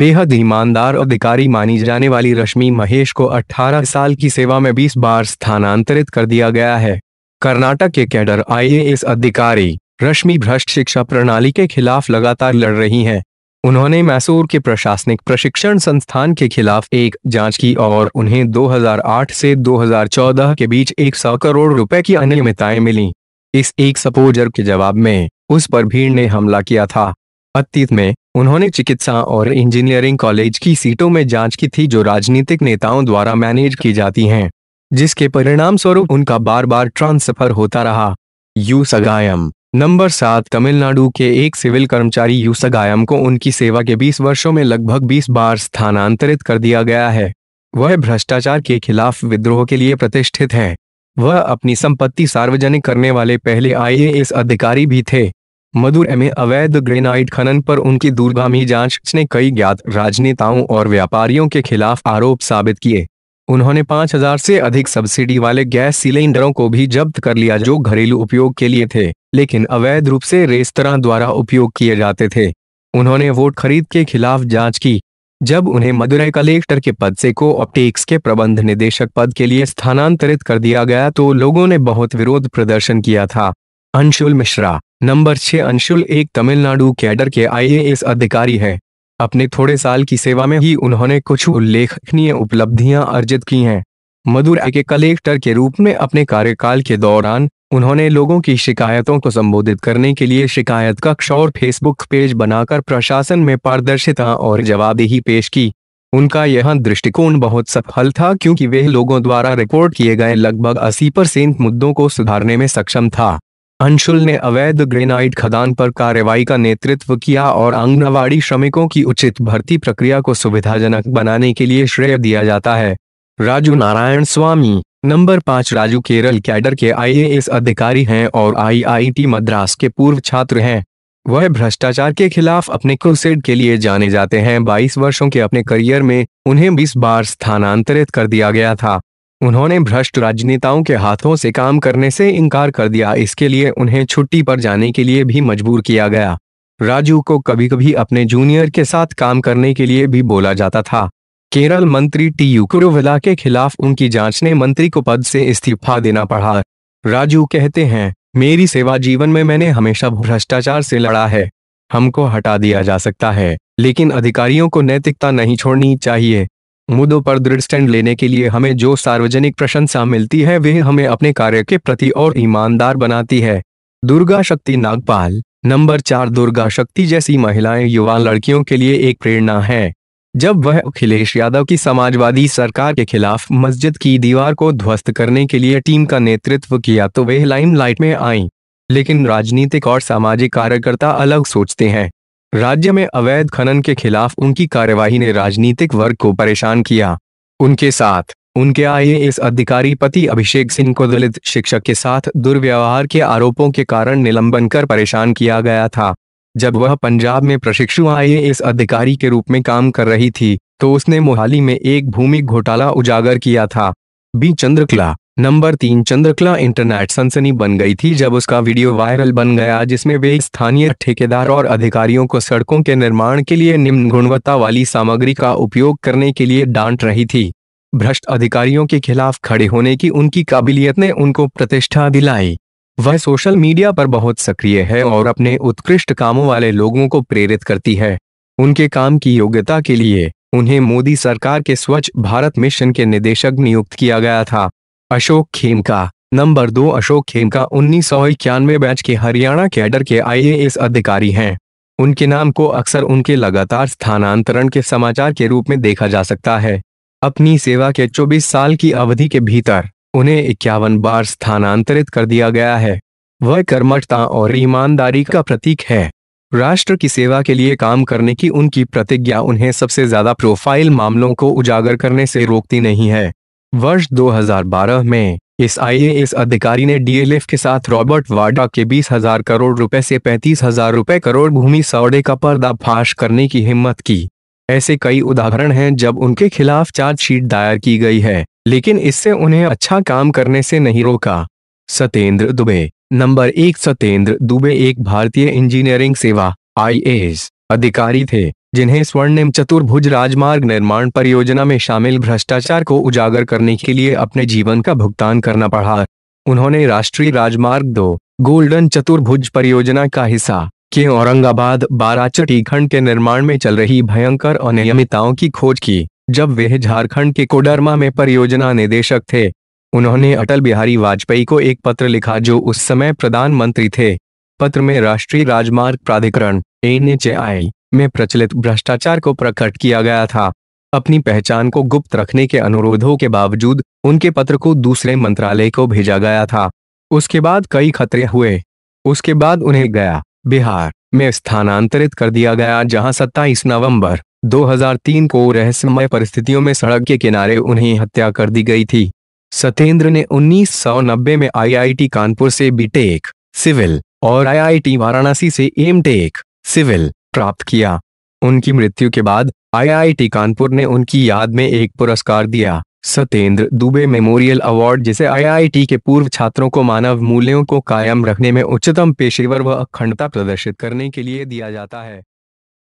बेहद ईमानदार अधिकारी मानी जाने वाली रश्मि महेश को 18 साल की सेवा में 20 बार स्थानांतरित कर दिया गया है कर्नाटक के कैडर आईएएस अधिकारी रश्मि भ्रष्ट शिक्षा प्रणाली के खिलाफ लगातार लड़ रही हैं उन्होंने मैसूर के प्रशासनिक प्रशिक्षण संस्थान के खिलाफ एक जांच की और उन्हें 2008 से 2014 के बीच 100 करोड़ रुपए की अनियमितताएं मिली इस एक सपोजर के जवाब में उस पर भीड़ ने हमला किया था अतीत में उन्होंने चिकित्सा और इंजीनियरिंग कॉलेज की सीटों में जांच की थी जो राजनीतिक नेताओं द्वारा मैनेज की जाती हैं जिसके परिणाम स्वरूप उनका बार बार ट्रांसफर होता रहा यू सगायम नंबर सात तमिलनाडु के एक सिविल कर्मचारी यू सगायम को उनकी सेवा के 20 वर्षों में लगभग 20 बार स्थानांतरित कर दिया गया है वह भ्रष्टाचार के खिलाफ विद्रोह के लिए प्रतिष्ठित है वह अपनी संपत्ति सार्वजनिक करने वाले पहले आईएएस अधिकारी भी थे मधुर में अवैध ग्रेनाइट खनन पर उनकी दूरगामी जांच ने कई ज्ञात राजनेताओं और व्यापारियों के खिलाफ आरोप साबित किए उन्होंने 5000 से अधिक सब्सिडी वाले गैस सिलेंडरों को भी जब्त कर लिया जो घरेलू उपयोग के लिए थे लेकिन अवैध रूप से रेस्तरा द्वारा उपयोग किए जाते थे उन्होंने वोट खरीद के खिलाफ जांच की जब उन्हें मदुरै कलेक्टर के पद से को ऑप्टिक्स के प्रबंध निदेशक पद के लिए स्थानांतरित कर दिया गया तो लोगों ने बहुत विरोध प्रदर्शन किया था अंशुल मिश्रा नंबर छह अंशुल एक तमिलनाडु कैडर के आईएएस अधिकारी हैं अपने थोड़े साल की सेवा में ही उन्होंने कुछ उल्लेखनीय उपलब्धियां अर्जित की हैं मदुरै के कलेक्टर के रूप में अपने कार्यकाल के दौरान उन्होंने लोगों की शिकायतों को संबोधित करने के लिए शिकायत कक्ष और फेसबुक पेज बनाकर प्रशासन में पारदर्शिता और जवाबदेही पेश की उनका यह दृष्टिकोण बहुत सफल था क्योंकि वे लोगों द्वारा रिकॉर्ड किए गए लगभग अस्सी परसेंट मुद्दों को सुधारने में सक्षम था अंशुल ने अवैध ग्रेनाइट खदान पर कार्रवाई का नेतृत्व किया और आंगनवाड़ी श्रमिकों की उचित भर्ती प्रक्रिया को सुविधाजनक बनाने के लिए श्रेय दिया जाता है राजू नारायण स्वामी नंबर पाँच राजू केरल कैडर के आईएएस अधिकारी हैं और आईआईटी मद्रास के पूर्व छात्र हैं वह भ्रष्टाचार के खिलाफ अपने क्रूसेड के लिए जाने जाते हैं 22 वर्षों के अपने करियर में उन्हें 20 बार स्थानांतरित कर दिया गया था उन्होंने भ्रष्ट राजनेताओं के हाथों से काम करने से इनकार कर दिया इसके लिए उन्हें छुट्टी पर जाने के लिए भी मजबूर किया गया राजू को कभी कभी अपने जूनियर के साथ काम करने के लिए भी बोला जाता था केरल मंत्री टी यू कुरुविला के खिलाफ उनकी जांच ने मंत्री को पद से इस्तीफा देना पड़ा राजू कहते हैं मेरी सेवा जीवन में मैंने हमेशा भ्रष्टाचार से लड़ा है हमको हटा दिया जा सकता है लेकिन अधिकारियों को नैतिकता नहीं छोड़नी चाहिए मुद्दों पर दृढ़ स्टैंड लेने के लिए हमें जो सार्वजनिक प्रशंसा मिलती है वह हमें अपने कार्य के प्रति और ईमानदार बनाती है दुर्गा शक्ति नागपाल नंबर चार दुर्गा शक्ति जैसी महिलाएं युवा लड़कियों के लिए एक प्रेरणा है जब वह अखिलेश यादव की समाजवादी सरकार के खिलाफ मस्जिद की दीवार को ध्वस्त करने के लिए टीम का नेतृत्व किया तो वह लाइमलाइट में आई लेकिन राजनीतिक और सामाजिक कार्यकर्ता अलग सोचते हैं राज्य में अवैध खनन के खिलाफ उनकी कार्यवाही ने राजनीतिक वर्ग को परेशान किया उनके साथ उनके आईएएस अधिकारी पति अभिषेक सिंह को दलित शिक्षक के साथ दुर्व्यवहार के आरोपों के कारण निलंबन कर परेशान किया गया था जब वह पंजाब में प्रशिक्षु आईएएस अधिकारी के रूप में काम कर रही थी तो उसने मोहाली में एक भूमि घोटाला उजागर किया था बी चंद्रकला नंबर तीन चंद्रकला इंटरनेट सनसनी बन गई थी जब उसका वीडियो वायरल बन गया जिसमें वे स्थानीय ठेकेदार और अधिकारियों को सड़कों के निर्माण के लिए निम्न गुणवत्ता वाली सामग्री का उपयोग करने के लिए डांट रही थी भ्रष्ट अधिकारियों के खिलाफ खड़े होने की उनकी काबिलियत ने उनको प्रतिष्ठा दिलाई वह सोशल मीडिया पर बहुत सक्रिय है और अपने उत्कृष्ट कामों वाले लोगों को प्रेरित करती है उनके काम की योग्यता के लिए उन्हें मोदी सरकार के स्वच्छ भारत मिशन के निदेशक नियुक्त किया गया था अशोक खेमका नंबर दो अशोक खेमका उन्नीस सौ इक्यानवे बैच के हरियाणा कैडर के आईएएस अधिकारी हैं उनके नाम को अक्सर उनके लगातार स्थानांतरण के समाचार के रूप में देखा जा सकता है अपनी सेवा के 24 साल की अवधि के भीतर उन्हें इक्यावन बार स्थानांतरित कर दिया गया है वह कर्मठता और ईमानदारी का प्रतीक है राष्ट्र की सेवा के लिए काम करने की उनकी प्रतिज्ञा उन्हें सबसे ज्यादा प्रोफाइल मामलों को उजागर करने से रोकती नहीं है वर्ष 2012 में इस आईएएस अधिकारी ने डीएलएफ के साथ रॉबर्ट वाडा के बीस हजार करोड़ रुपए से पैंतीस हजार रुपए करोड़ भूमि सौदे का पर्दाफाश करने की हिम्मत की ऐसे कई उदाहरण हैं जब उनके खिलाफ चार्जशीट दायर की गई है लेकिन इससे उन्हें अच्छा काम करने से नहीं रोका सत्येंद्र दुबे नंबर एक सत्येंद्र दुबे एक भारतीय इंजीनियरिंग सेवा आई अधिकारी थे जिन्हें स्वर्णिम चतुर्भुज राजमार्ग निर्माण परियोजना में शामिल भ्रष्टाचार को उजागर करने के लिए अपने जीवन का भुगतान करना पड़ा उन्होंने राष्ट्रीय राजमार्ग दो गोल्डन चतुर्भुज परियोजना का हिस्सा के औरंगाबाद बाराचटी खंड के निर्माण में चल रही भयंकर अनियमितताओं की खोज की जब वे झारखंड के कोडरमा में परियोजना निदेशक थे उन्होंने अटल बिहारी वाजपेयी को एक पत्र लिखा जो उस समय प्रधानमंत्री थे पत्र में राष्ट्रीय राजमार्ग प्राधिकरण एन में प्रचलित भ्रष्टाचार को प्रकट किया गया था अपनी पहचान को गुप्त रखने के अनुरोधों के बावजूद उनके पत्र को दूसरे मंत्रालय को भेजा गया था उसके बाद कई खतरे हुए उसके बाद उन्हें गया बिहार में स्थानांतरित कर दिया गया जहां 27 नवंबर 2003 को रहस्यमय परिस्थितियों में सड़क के किनारे उन्हें हत्या कर दी गई थी सत्येंद्र ने नब्बे में आईआईटी कानपुर से बीटेक सिविल और आईआईटी वाराणसी से एमटेक सिविल प्राप्त किया उनकी मृत्यु के बाद आईआईटी कानपुर ने उनकी याद में एक पुरस्कार दिया सत्येंद्र दुबे मेमोरियल अवार्ड जिसे आईआईटी के पूर्व छात्रों को मानव मूल्यों को कायम रखने में उच्चतम पेशेवर व अखंडता प्रदर्शित करने के लिए दिया जाता है